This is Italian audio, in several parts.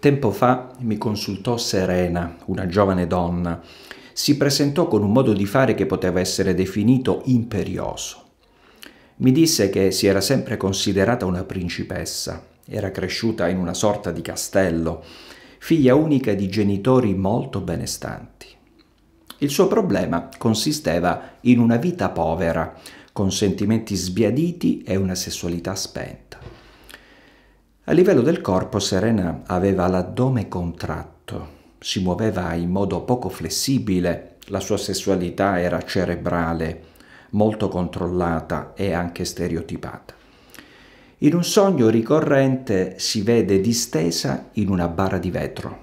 Tempo fa mi consultò Serena, una giovane donna. Si presentò con un modo di fare che poteva essere definito imperioso. Mi disse che si era sempre considerata una principessa, era cresciuta in una sorta di castello, figlia unica di genitori molto benestanti. Il suo problema consisteva in una vita povera, con sentimenti sbiaditi e una sessualità spenta. A livello del corpo Serena aveva l'addome contratto, si muoveva in modo poco flessibile, la sua sessualità era cerebrale, molto controllata e anche stereotipata. In un sogno ricorrente si vede distesa in una bara di vetro.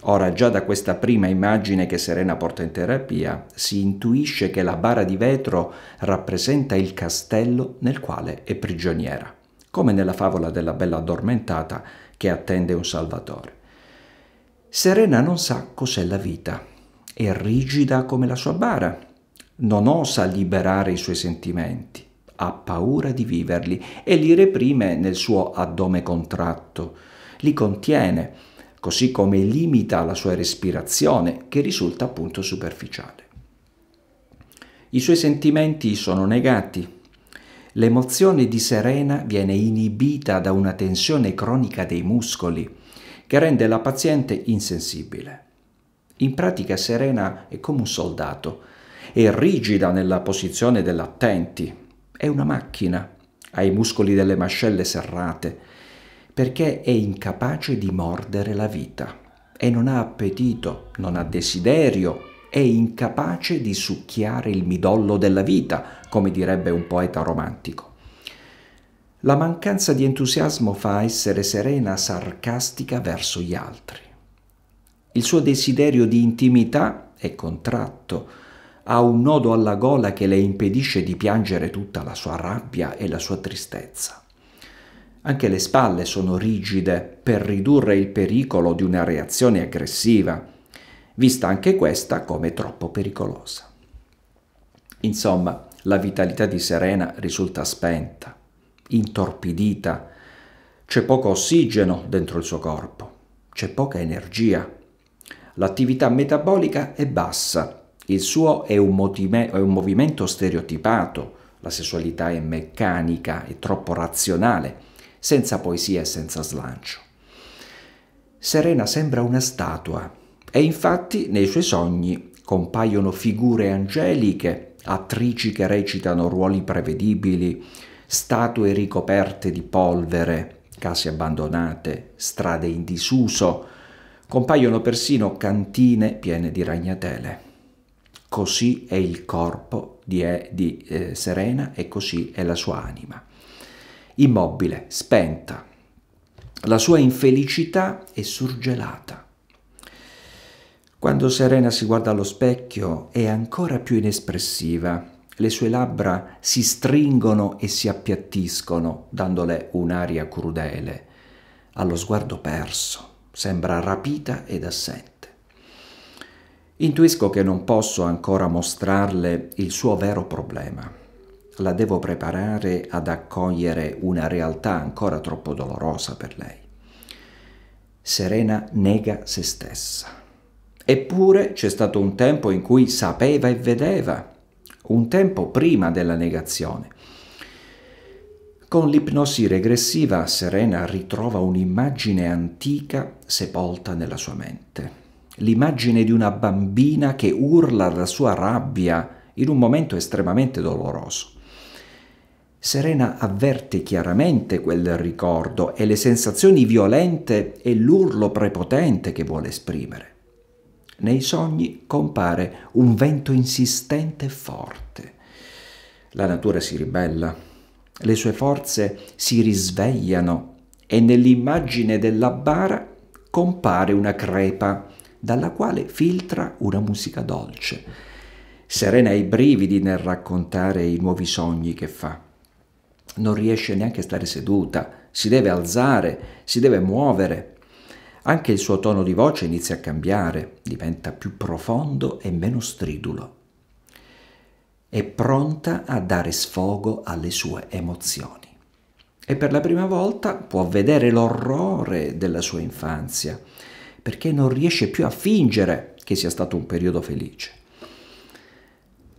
Ora, già da questa prima immagine che Serena porta in terapia, si intuisce che la bara di vetro rappresenta il castello nel quale è prigioniera come nella favola della bella addormentata che attende un salvatore. Serena non sa cos'è la vita, è rigida come la sua bara, non osa liberare i suoi sentimenti, ha paura di viverli e li reprime nel suo addome contratto, li contiene, così come limita la sua respirazione che risulta appunto superficiale. I suoi sentimenti sono negati, l'emozione di serena viene inibita da una tensione cronica dei muscoli che rende la paziente insensibile. In pratica serena è come un soldato, è rigida nella posizione dell'attenti, è una macchina, ha i muscoli delle mascelle serrate, perché è incapace di mordere la vita e non ha appetito, non ha desiderio, è incapace di succhiare il midollo della vita, come direbbe un poeta romantico. La mancanza di entusiasmo fa essere serena, sarcastica verso gli altri. Il suo desiderio di intimità è contratto, ha un nodo alla gola che le impedisce di piangere tutta la sua rabbia e la sua tristezza. Anche le spalle sono rigide per ridurre il pericolo di una reazione aggressiva vista anche questa come troppo pericolosa. Insomma, la vitalità di Serena risulta spenta, intorpidita, c'è poco ossigeno dentro il suo corpo, c'è poca energia, l'attività metabolica è bassa, il suo è un, è un movimento stereotipato, la sessualità è meccanica, è troppo razionale, senza poesia e senza slancio. Serena sembra una statua e infatti nei suoi sogni compaiono figure angeliche, attrici che recitano ruoli prevedibili, statue ricoperte di polvere, case abbandonate, strade in disuso, compaiono persino cantine piene di ragnatele. Così è il corpo di, di eh, Serena e così è la sua anima. Immobile, spenta, la sua infelicità è surgelata quando Serena si guarda allo specchio è ancora più inespressiva. Le sue labbra si stringono e si appiattiscono, dandole un'aria crudele. Allo sguardo perso, sembra rapita ed assente. Intuisco che non posso ancora mostrarle il suo vero problema. La devo preparare ad accogliere una realtà ancora troppo dolorosa per lei. Serena nega se stessa. Eppure c'è stato un tempo in cui sapeva e vedeva, un tempo prima della negazione. Con l'ipnosi regressiva Serena ritrova un'immagine antica sepolta nella sua mente. L'immagine di una bambina che urla la sua rabbia in un momento estremamente doloroso. Serena avverte chiaramente quel ricordo e le sensazioni violente e l'urlo prepotente che vuole esprimere. Nei sogni compare un vento insistente e forte. La natura si ribella, le sue forze si risvegliano e nell'immagine della bara compare una crepa dalla quale filtra una musica dolce, serena i brividi nel raccontare i nuovi sogni che fa. Non riesce neanche a stare seduta, si deve alzare, si deve muovere, anche il suo tono di voce inizia a cambiare, diventa più profondo e meno stridulo. È pronta a dare sfogo alle sue emozioni. E per la prima volta può vedere l'orrore della sua infanzia, perché non riesce più a fingere che sia stato un periodo felice.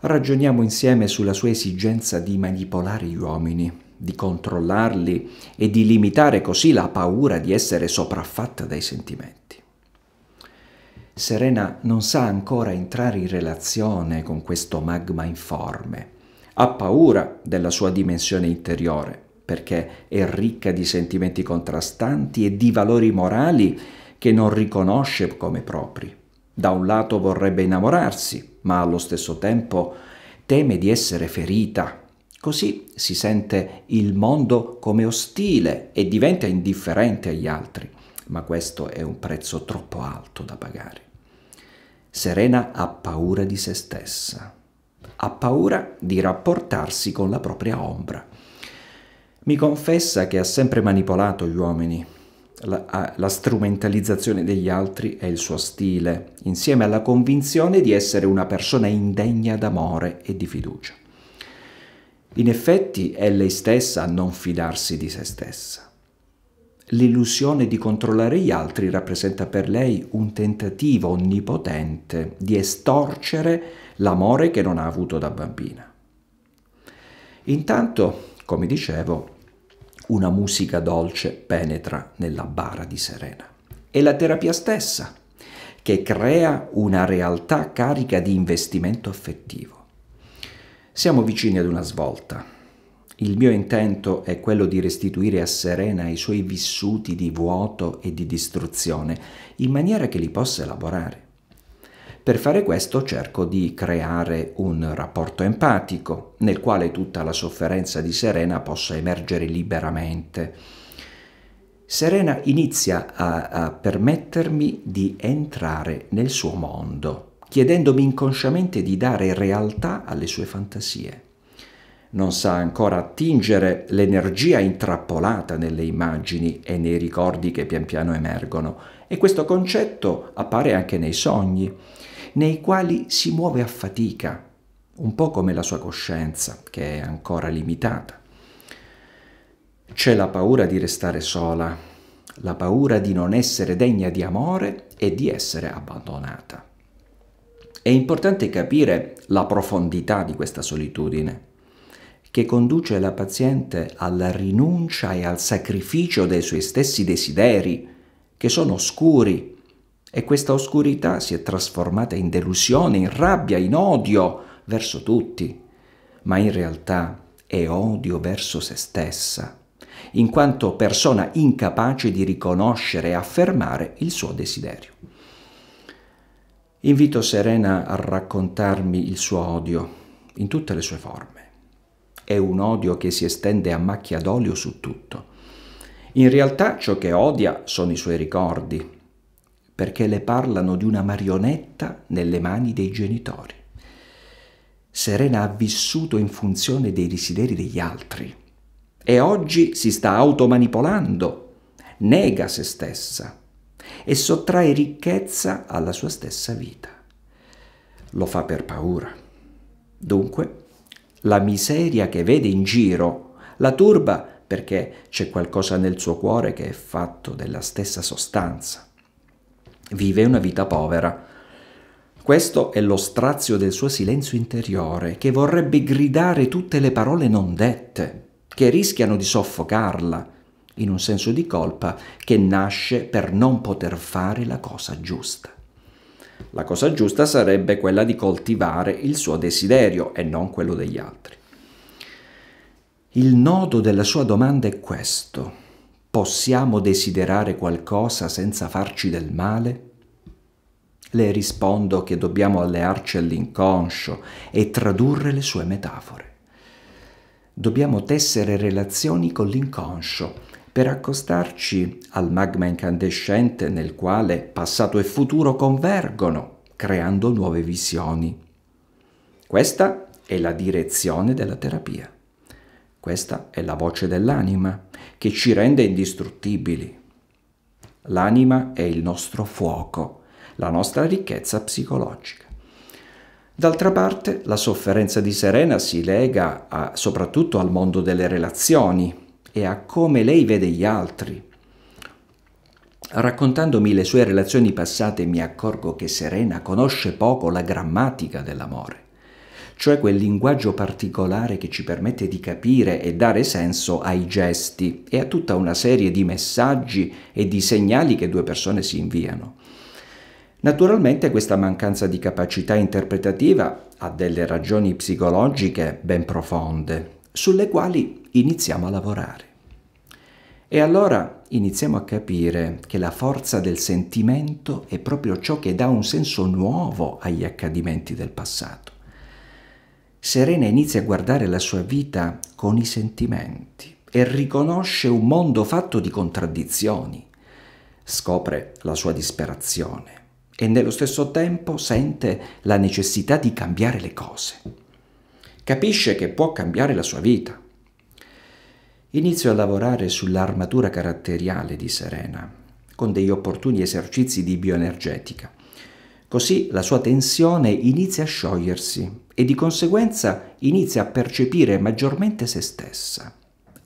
Ragioniamo insieme sulla sua esigenza di manipolare gli uomini, di controllarli e di limitare così la paura di essere sopraffatta dai sentimenti. Serena non sa ancora entrare in relazione con questo magma informe. Ha paura della sua dimensione interiore perché è ricca di sentimenti contrastanti e di valori morali che non riconosce come propri. Da un lato vorrebbe innamorarsi, ma allo stesso tempo teme di essere ferita Così si sente il mondo come ostile e diventa indifferente agli altri, ma questo è un prezzo troppo alto da pagare. Serena ha paura di se stessa, ha paura di rapportarsi con la propria ombra. Mi confessa che ha sempre manipolato gli uomini. La, la strumentalizzazione degli altri è il suo stile, insieme alla convinzione di essere una persona indegna d'amore e di fiducia. In effetti è lei stessa a non fidarsi di se stessa. L'illusione di controllare gli altri rappresenta per lei un tentativo onnipotente di estorcere l'amore che non ha avuto da bambina. Intanto, come dicevo, una musica dolce penetra nella bara di Serena. È la terapia stessa che crea una realtà carica di investimento affettivo. Siamo vicini ad una svolta. Il mio intento è quello di restituire a Serena i suoi vissuti di vuoto e di distruzione, in maniera che li possa elaborare. Per fare questo cerco di creare un rapporto empatico nel quale tutta la sofferenza di Serena possa emergere liberamente. Serena inizia a, a permettermi di entrare nel suo mondo chiedendomi inconsciamente di dare realtà alle sue fantasie. Non sa ancora attingere l'energia intrappolata nelle immagini e nei ricordi che pian piano emergono, e questo concetto appare anche nei sogni, nei quali si muove a fatica, un po' come la sua coscienza, che è ancora limitata. C'è la paura di restare sola, la paura di non essere degna di amore e di essere abbandonata. È importante capire la profondità di questa solitudine, che conduce la paziente alla rinuncia e al sacrificio dei suoi stessi desideri, che sono oscuri, e questa oscurità si è trasformata in delusione, in rabbia, in odio verso tutti, ma in realtà è odio verso se stessa, in quanto persona incapace di riconoscere e affermare il suo desiderio. Invito Serena a raccontarmi il suo odio in tutte le sue forme. È un odio che si estende a macchia d'olio su tutto. In realtà ciò che odia sono i suoi ricordi, perché le parlano di una marionetta nelle mani dei genitori. Serena ha vissuto in funzione dei desideri degli altri e oggi si sta automanipolando, nega se stessa, e sottrae ricchezza alla sua stessa vita. Lo fa per paura. Dunque, la miseria che vede in giro la turba perché c'è qualcosa nel suo cuore che è fatto della stessa sostanza. Vive una vita povera. Questo è lo strazio del suo silenzio interiore, che vorrebbe gridare tutte le parole non dette, che rischiano di soffocarla, in un senso di colpa che nasce per non poter fare la cosa giusta. La cosa giusta sarebbe quella di coltivare il suo desiderio e non quello degli altri. Il nodo della sua domanda è questo. Possiamo desiderare qualcosa senza farci del male? Le rispondo che dobbiamo allearci all'inconscio e tradurre le sue metafore. Dobbiamo tessere relazioni con l'inconscio per accostarci al magma incandescente nel quale passato e futuro convergono, creando nuove visioni. Questa è la direzione della terapia. Questa è la voce dell'anima che ci rende indistruttibili. L'anima è il nostro fuoco, la nostra ricchezza psicologica. D'altra parte, la sofferenza di Serena si lega a, soprattutto al mondo delle relazioni, e a come lei vede gli altri. Raccontandomi le sue relazioni passate mi accorgo che Serena conosce poco la grammatica dell'amore, cioè quel linguaggio particolare che ci permette di capire e dare senso ai gesti e a tutta una serie di messaggi e di segnali che due persone si inviano. Naturalmente questa mancanza di capacità interpretativa ha delle ragioni psicologiche ben profonde, sulle quali iniziamo a lavorare. E allora iniziamo a capire che la forza del sentimento è proprio ciò che dà un senso nuovo agli accadimenti del passato. Serena inizia a guardare la sua vita con i sentimenti e riconosce un mondo fatto di contraddizioni. Scopre la sua disperazione e nello stesso tempo sente la necessità di cambiare le cose capisce che può cambiare la sua vita. Inizio a lavorare sull'armatura caratteriale di Serena, con degli opportuni esercizi di bioenergetica. Così la sua tensione inizia a sciogliersi e di conseguenza inizia a percepire maggiormente se stessa.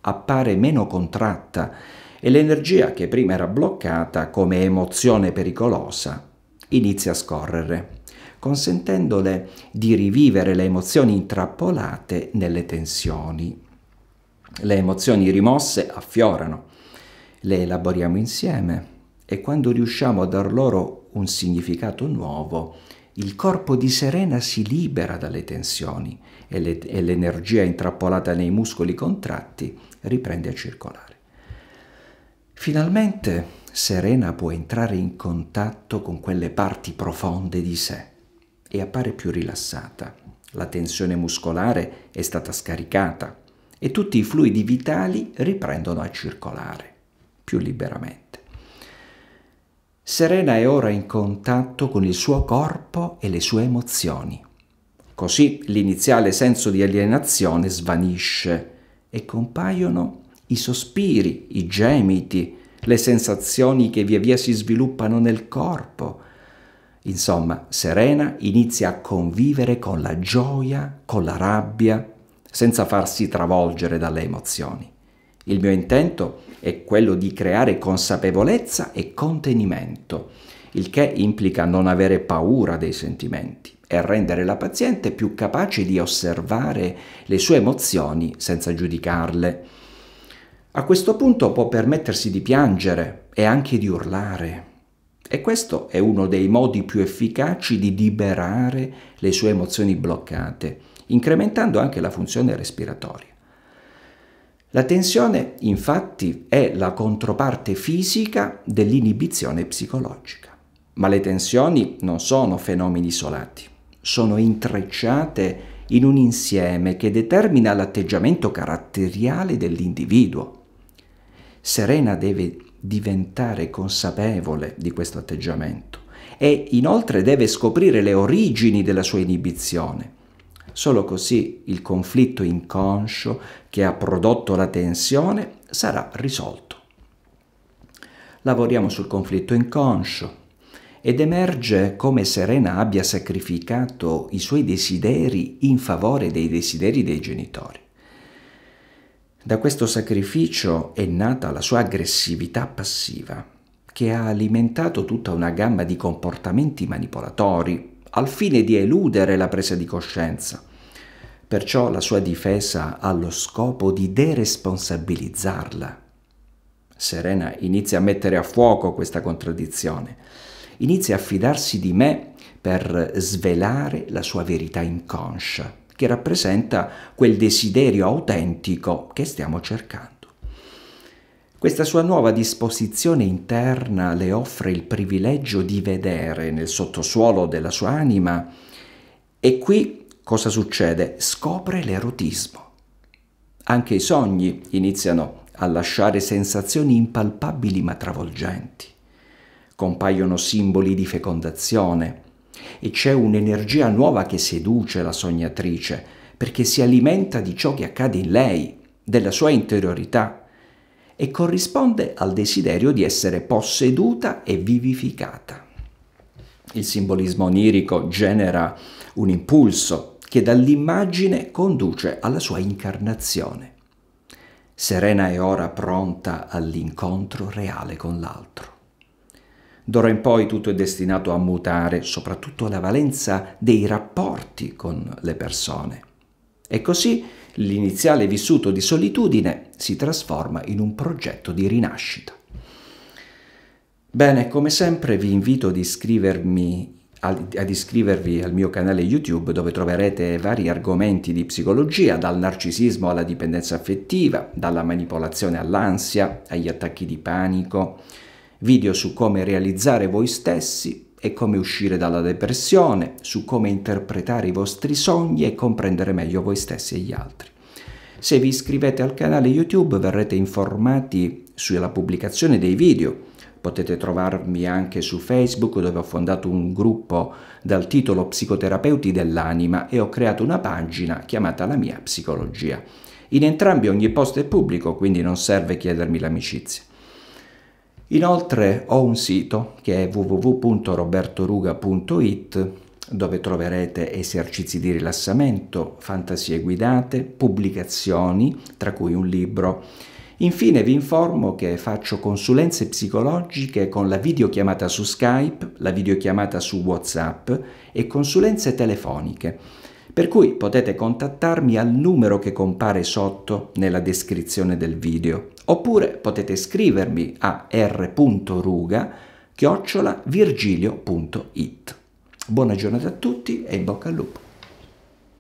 Appare meno contratta e l'energia che prima era bloccata come emozione pericolosa inizia a scorrere consentendole di rivivere le emozioni intrappolate nelle tensioni. Le emozioni rimosse affiorano, le elaboriamo insieme e quando riusciamo a dar loro un significato nuovo, il corpo di Serena si libera dalle tensioni e, l'energia intrappolata nei muscoli contratti riprende a circolare. Finalmente Serena può entrare in contatto con quelle parti profonde di sé e appare più rilassata. La tensione muscolare è stata scaricata e tutti i fluidi vitali riprendono a circolare più liberamente. Serena è ora in contatto con il suo corpo e le sue emozioni. Così l'iniziale senso di alienazione svanisce e compaiono i sospiri, i gemiti, le sensazioni che via via si sviluppano nel corpo, Insomma, Serena inizia a convivere con la gioia, con la rabbia, senza farsi travolgere dalle emozioni. Il mio intento è quello di creare consapevolezza e contenimento, il che implica non avere paura dei sentimenti e rendere la paziente più capace di osservare le sue emozioni senza giudicarle. A questo punto può permettersi di piangere e anche di urlare e questo è uno dei modi più efficaci di liberare le sue emozioni bloccate, incrementando anche la funzione respiratoria. La tensione, infatti, è la controparte fisica dell'inibizione psicologica. Ma le tensioni non sono fenomeni isolati, sono intrecciate in un insieme che determina l'atteggiamento caratteriale dell'individuo. Serena deve diventare consapevole di questo atteggiamento e inoltre deve scoprire le origini della sua inibizione. Solo così il conflitto inconscio che ha prodotto la tensione sarà risolto. Lavoriamo sul conflitto inconscio ed emerge come Serena abbia sacrificato i suoi desideri in favore dei desideri dei genitori. Da questo sacrificio è nata la sua aggressività passiva, che ha alimentato tutta una gamma di comportamenti manipolatori al fine di eludere la presa di coscienza. Perciò la sua difesa ha lo scopo di deresponsabilizzarla. Serena inizia a mettere a fuoco questa contraddizione, inizia a fidarsi di me per svelare la sua verità inconscia che rappresenta quel desiderio autentico che stiamo cercando. Questa sua nuova disposizione interna le offre il privilegio di vedere nel sottosuolo della sua anima e qui cosa succede? Scopre l'erotismo. Anche i sogni iniziano a lasciare sensazioni impalpabili ma travolgenti. Compaiono simboli di fecondazione, e c'è un'energia nuova che seduce la sognatrice, perché si alimenta di ciò che accade in lei, della sua interiorità, e corrisponde al desiderio di essere posseduta e vivificata. Il simbolismo onirico genera un impulso che dall'immagine conduce alla sua incarnazione. Serena è ora pronta all'incontro reale con l'altro. D'ora in poi tutto è destinato a mutare, soprattutto la valenza dei rapporti con le persone. E così l'iniziale vissuto di solitudine si trasforma in un progetto di rinascita. Bene, come sempre vi invito ad iscrivermi ad iscrivervi al mio canale YouTube dove troverete vari argomenti di psicologia, dal narcisismo alla dipendenza affettiva, dalla manipolazione all'ansia, agli attacchi di panico, video su come realizzare voi stessi e come uscire dalla depressione, su come interpretare i vostri sogni e comprendere meglio voi stessi e gli altri. Se vi iscrivete al canale YouTube verrete informati sulla pubblicazione dei video. Potete trovarmi anche su Facebook dove ho fondato un gruppo dal titolo Psicoterapeuti dell'anima e ho creato una pagina chiamata La mia psicologia. In entrambi ogni post è pubblico, quindi non serve chiedermi l'amicizia. Inoltre ho un sito che è www.robertoruga.it dove troverete esercizi di rilassamento, fantasie guidate, pubblicazioni, tra cui un libro. Infine vi informo che faccio consulenze psicologiche con la videochiamata su Skype, la videochiamata su WhatsApp e consulenze telefoniche per cui potete contattarmi al numero che compare sotto nella descrizione del video, oppure potete scrivermi a r.ruga virgilio.it. Buona giornata a tutti e in bocca al lupo!